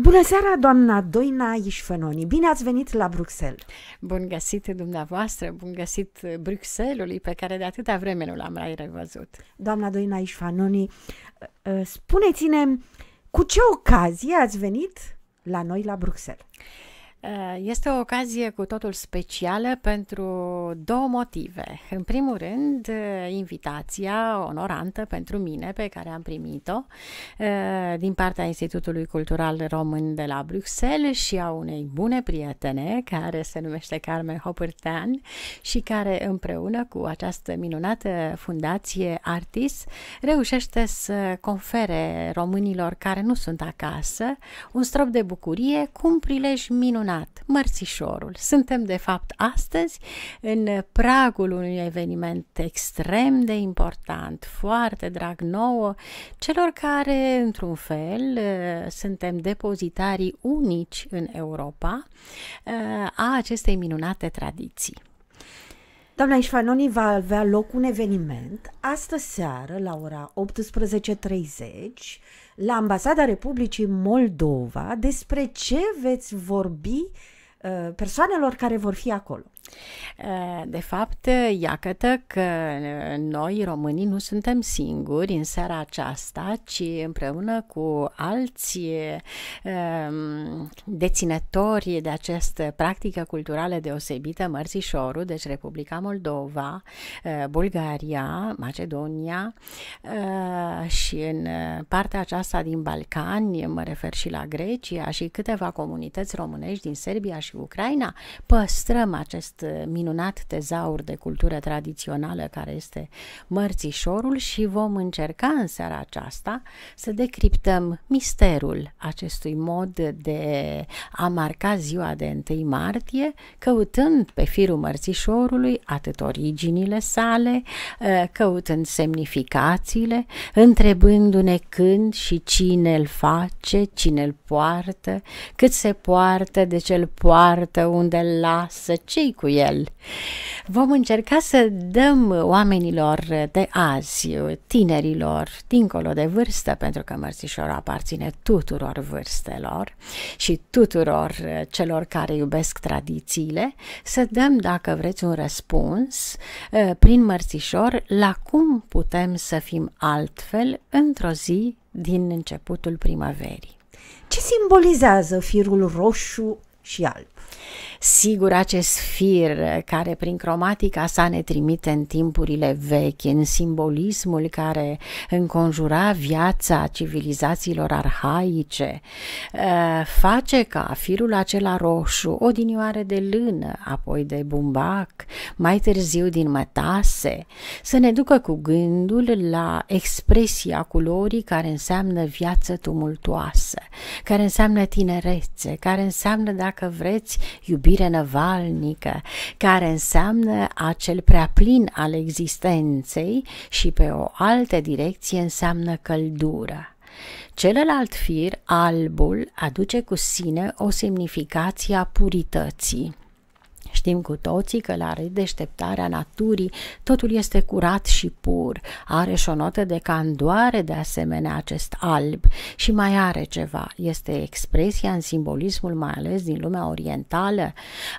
Bună seara, doamna Doina Ișfănoni. Bine ați venit la Bruxelles. Bun găsit dumneavoastră, bun găsit Bruxellesului pe care de atâta vreme nu l-am mai revăzut. Doamna Doina Ișfănoni, ă, ă, spuneți-ne cu ce ocazie ați venit la noi la Bruxelles? Eh, este o ocazie cu totul specială pentru două motive. În primul rând, eh, invitația onorantă pentru mine pe care am primit-o eh, din partea Institutului Cultural Român de la Bruxelles și a unei bune prietene care se numește Carmen Hopertan și care împreună cu această minunată fundație Artis reușește să confere românilor care nu sunt acasă un strop de bucurie cu un prilej minunat minunat, mărțișorul. Suntem, de fapt, astăzi în pragul unui eveniment extrem de important, foarte drag nouă, celor care, într-un fel, eh, suntem depozitarii unici în Europa eh, a acestei minunate tradiții. Doamna Ișfanoni, va avea loc un eveniment astă seară la ora 18.30 la Ambasada Republicii Moldova despre ce veți vorbi uh, persoanelor care vor fi acolo. Eh, de fapt, iată că eh, noi românii nu suntem singuri în seara aceasta, ci împreună cu alți ehm, deținători de această practică culturală deosebită, Mărțișorul, deci Republica Moldova, eh, Bulgaria, Macedonia și în partea aceasta din Balcani, mă refer și la Grecia și câteva comunități românești din Serbia și Ucraina, păstrăm acest acest eh, minunat tezaur de cultură tradițională care este mărțișorul și vom încerca în seara aceasta să decriptăm misterul acestui mod de a marca ziua de 1 martie, căutând pe firul mărțișorului atât originile sale, eh, căutând semnificațiile, întrebându-ne când și cine îl face, cine îl poartă, cât se poartă, de ce îl poartă, unde îl lasă, ce cu el. Vom încerca să dăm oamenilor de azi, tinerilor, dincolo de vârstă, pentru că mărțișorul aparține tuturor vârstelor și tuturor uh, celor care iubesc tradițiile, să dăm, dacă vreți, un răspuns uh, prin mărțișor la cum putem să fim altfel într-o zi din începutul primăverii. Ce simbolizează firul roșu și alb? Sigur, acest fir care prin cromatica sa ne trimite în timpurile vechi, în simbolismul care înconjura viața civilizațiilor arhaice, ă, face ca firul acela roșu, o dinioare de lână, apoi de bumbac, mai târziu din mătase, să ne ducă cu gândul la expresia culorii care înseamnă viață tumultoasă, care înseamnă tinerețe, care înseamnă, dacă vreți, iubire iubire năvalnică, care înseamnă acel prea plin al existenței și pe o altă direcție înseamnă căldură. Celălalt fir, albul, aduce cu sine o semnificație a purității. Știm cu toții că la redeșteptarea naturii totul este curat și pur, are și o notă de candoare de asemenea acest alb și mai are ceva, este expresia în simbolismul mai ales din lumea orientală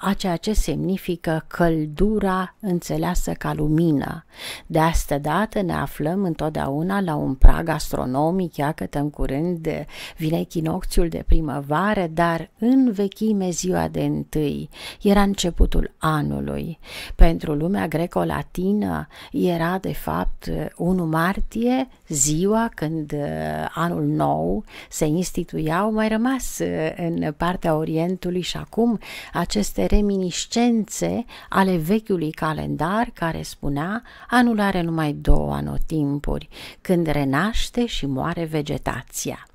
a ceea ce semnifică căldura înțeleasă ca lumină. De asta dată ne aflăm întotdeauna la un prag astronomic, iată în curând vine echinocțiul de primăvară, dar în vechime ziua de întâi era început începutul anului. Pentru lumea greco-latină era de fapt 1 martie, ziua când uh, anul nou se instituiau, mai rămas uh, în partea Orientului și acum aceste reminiscențe ale vechiului calendar care spunea anul are numai două anotimpuri, când renaște și moare vegetația.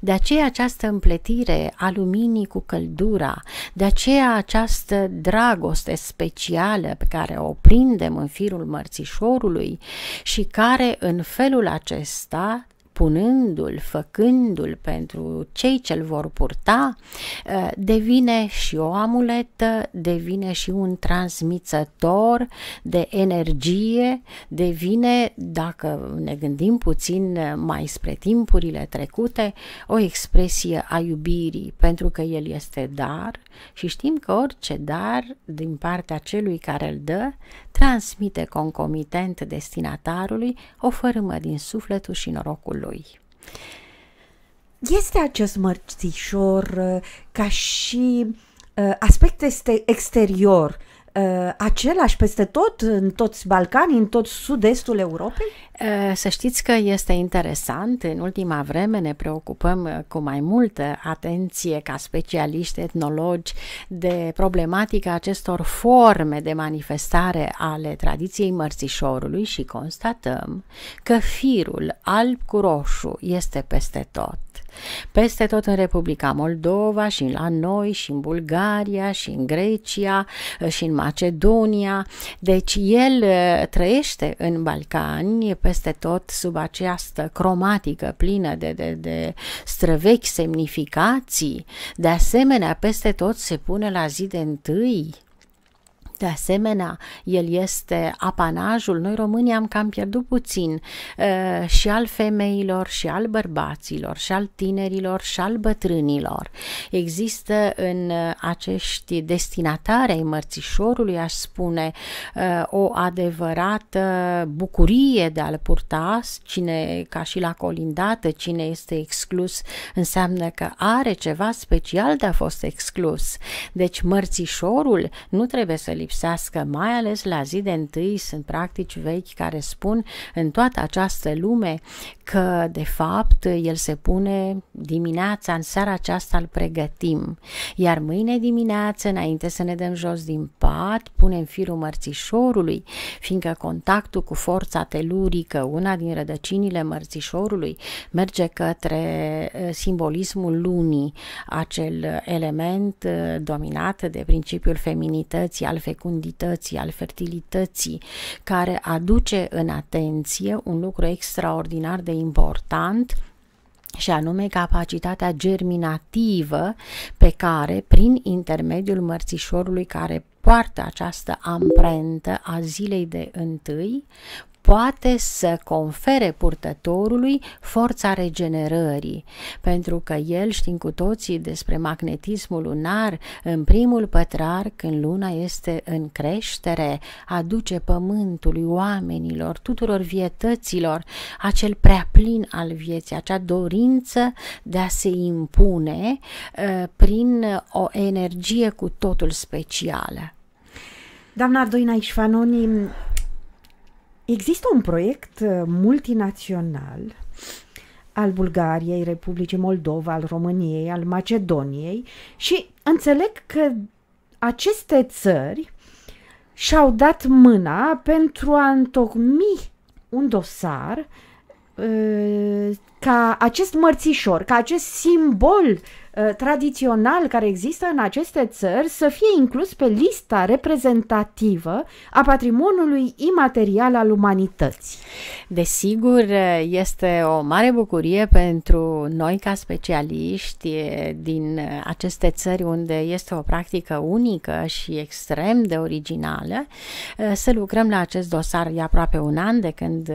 De aceea această împletire a luminii cu căldura, de aceea această dragă dragoste specială pe care o prindem în firul mărțișorului și care în felul acesta punându-l, făcându-l pentru cei ce-l vor purta, ă, devine și o amuletă, devine și un transmițător de energie, devine, dacă ne gândim puțin ă, mai spre timpurile trecute, o expresie a iubirii, pentru că el este dar și știm că orice dar din partea celui care îl dă transmite concomitent destinatarului o fărâmă din sufletul și norocul lui lui. Este acest mărțișor uh, ca și uh, aspect este exterior uh, același peste tot, în toți Balcanii, în tot sud-estul Europei? Uh, să știți că este interesant. În ultima vreme ne preocupăm uh, cu mai multă atenție ca specialiști etnologi de problematica acestor forme de manifestare ale tradiției mărțișorului și constatăm că firul alb cu roșu este peste tot peste tot în Republica Moldova și la noi și în Bulgaria și în Grecia și în Macedonia. Deci el uh, trăiește în Balcani peste tot sub această cromatică plină de, de, de străvechi semnificații. De asemenea, peste tot se pune la zi de întâi de asemenea, el este apanajul. Noi românii am cam pierdut puțin uh, și al femeilor, și al bărbaților, și al tinerilor, și al bătrânilor. Există în uh, acești destinatari ai mărțișorului, aș spune, uh, o adevărată bucurie de a-l purta, cine, ca și la colindată, cine este exclus, înseamnă că are ceva special de a fost exclus. Deci mărțișorul nu trebuie să-l lipsească, mai ales la zi de întâi sunt practici vechi care spun în toată această lume că de fapt el se pune dimineața, în seara aceasta îl pregătim, iar mâine dimineață înainte să ne dăm jos din pat, punem firul mărțișorului, fiindcă contactul cu forța telurică, una din rădăcinile mărțișorului, merge către eh, simbolismul lunii, acel element eh, dominat de principiul feminității, al fecundității, al fertilității, care aduce în atenție un lucru extraordinar de important și anume capacitatea germinativă pe care, prin intermediul mărțișorului care poartă această amprentă a zilei de întâi, poate să confere purtătorului forța regenerării, pentru că el știm cu toții despre magnetismul lunar, în primul pătrar, când luna este în creștere, aduce pământului, oamenilor, tuturor vietăților, acel prea plin al vieții, acea dorință de a se impune uh, prin o energie cu totul specială. Doamna Doina Ișfanoni, Există un proiect uh, multinațional al Bulgariei, Republicii Moldova, al României, al Macedoniei și înțeleg că aceste țări și-au dat mâna pentru a întocmi un dosar uh, ca acest mărțișor, ca acest simbol Uh, tradițional care există în aceste țări să fie inclus pe lista reprezentativă a patrimoniului imaterial al umanității. Desigur, uh, este o mare bucurie pentru noi ca specialiști uh, din aceste țări unde este o practică unică și extrem de originală să lucrăm la acest dosar. E aproape un an de când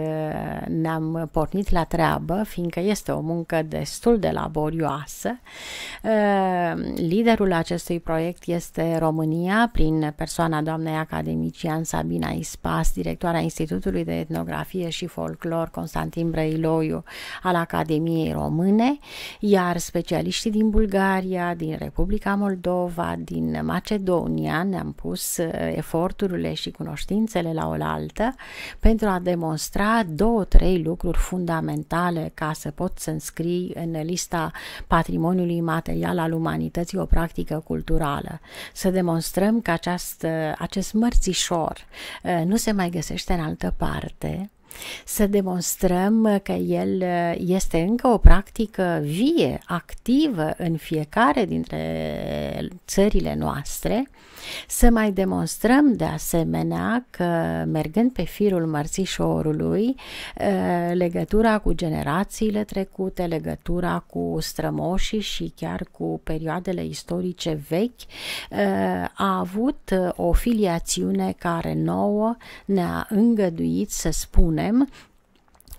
ne-am pornit la treabă, fiindcă este o muncă destul de laborioasă Ehm, liderul acestui proiect este România, prin persoana doamnei academician Sabina Ispas, directoarea Institutului de Etnografie și Folclor Constantin Brăiloiu al Academiei Române, iar specialiștii din Bulgaria, din Republica Moldova, din Macedonia ne-am pus eforturile și cunoștințele la oaltă pentru a demonstra două, trei lucruri fundamentale ca să pot să înscrii în lista patrimoniului material material al umanității o practică culturală, să demonstrăm că această, acest mărțișor eh, nu se mai găsește în altă parte, să demonstrăm că el uh, este încă o practică vie, activă în fiecare dintre țările noastre, să mai demonstrăm de asemenea că mergând pe firul mărțișorului, uh, legătura cu generațiile trecute, legătura cu strămoșii și chiar cu perioadele istorice vechi uh, a avut o filiațiune care nouă ne-a îngăduit să spunem them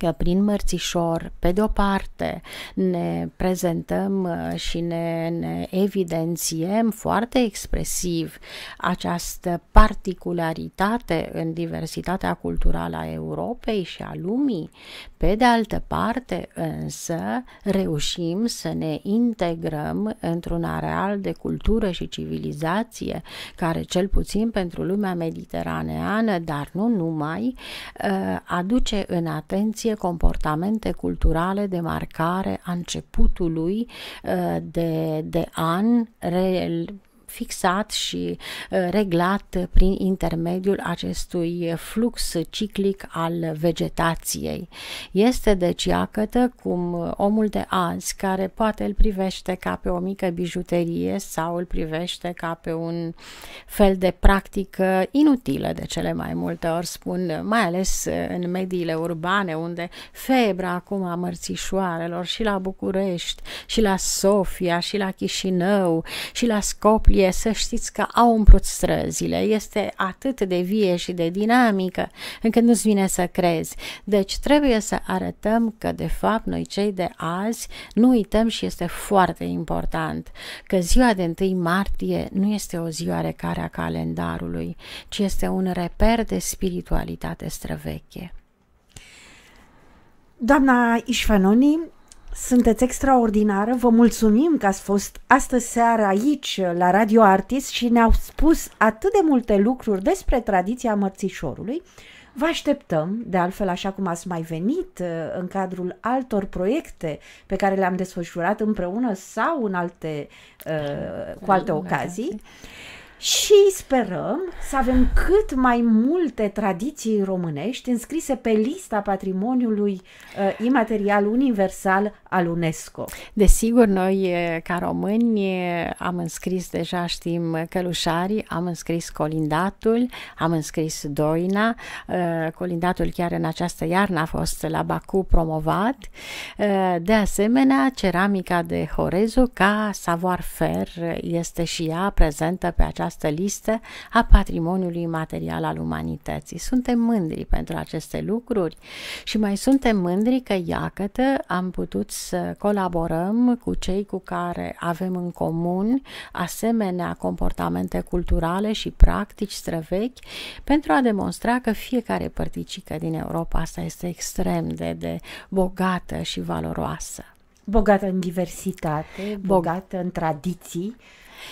că prin mărțișor, pe de-o parte, ne prezentăm uh, și ne, ne evidențiem foarte expresiv această particularitate în diversitatea culturală a Europei și a lumii, pe de altă parte, însă, reușim să ne integrăm într-un areal de cultură și civilizație care, cel puțin pentru lumea mediteraneană, dar nu numai, uh, aduce în atenție descrie comportamente culturale de marcare a începutului uh, de, de an, re, fixat și uh, reglat prin intermediul acestui flux ciclic al vegetației. Este deci iacătă cum omul de azi, care poate îl privește ca pe o mică bijuterie sau îl privește ca pe un fel de practică inutilă de cele mai multe ori spun, mai ales în mediile urbane unde febra acum a mărțișoarelor și la București și la Sofia și la Chișinău și la Scopie istorie, să știți că au umplut străzile, este atât de vie și de dinamică, încât nu-ți vine să crezi. Deci trebuie să arătăm că, de fapt, noi cei de azi nu uităm și este foarte important că ziua de 1 martie nu este o ziua care a calendarului, ci este un reper de spiritualitate străveche. Doamna Ișfanoni, sunteți extraordinară, vă mulțumim că ați fost astă seară aici la Radio Artis și ne-au spus atât de multe lucruri despre tradiția mărțișorului. Vă așteptăm, de altfel așa cum ați mai venit uh, în cadrul altor proiecte pe care le-am desfășurat împreună sau în alte, uh, cu alte ocazii și sperăm să avem cât mai multe tradiții românești înscrise pe lista patrimoniului uh, imaterial universal al UNESCO. Desigur, noi eh, ca români eh, am înscris deja, știm, călușarii, am înscris colindatul, am înscris doina, uh, colindatul chiar în această iarnă a fost la Baku promovat, uh, de asemenea ceramica de Horezu ca savoir-faire este și ea prezentă pe această această listă a patrimoniului material al umanității. Suntem mândri pentru aceste lucruri și mai suntem mândri că, iacătă, am putut să colaborăm cu cei cu care avem în comun asemenea comportamente culturale și practici străvechi pentru a demonstra că fiecare părticică din Europa asta este extrem de, de bogată și valoroasă. Bogată în diversitate, bogată Bog- în tradiții,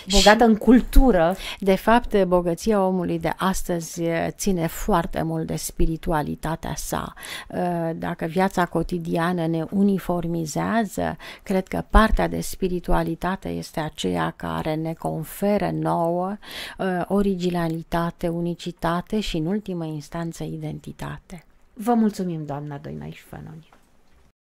bogată în cultură. De fapt, bogăția omului de astăzi eh, ține foarte mult de spiritualitatea sa. Eh, dacă viața cotidiană ne uniformizează, cred că partea de spiritualitate este aceea care ne conferă nouă eh, originalitate, unicitate și, în ultimă instanță, identitate. Vă mulțumim, doamna Doina Ișfănoni.